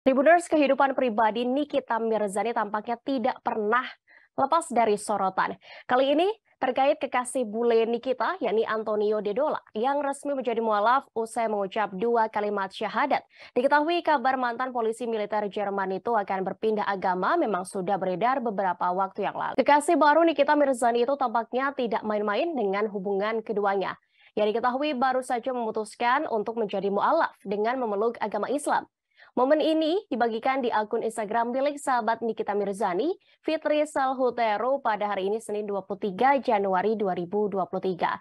Tribuners kehidupan pribadi Nikita Mirzani tampaknya tidak pernah lepas dari sorotan. Kali ini terkait kekasih bule Nikita, yakni Antonio Dedola, yang resmi menjadi mualaf usai mengucap dua kalimat syahadat. Diketahui kabar mantan polisi militer Jerman itu akan berpindah agama memang sudah beredar beberapa waktu yang lalu. Kekasih baru Nikita Mirzani itu tampaknya tidak main-main dengan hubungan keduanya. Yang diketahui baru saja memutuskan untuk menjadi mualaf dengan memeluk agama Islam. Momen ini dibagikan di akun Instagram milik sahabat Nikita Mirzani, Fitri Salhutero pada hari ini Senin 23 Januari 2023.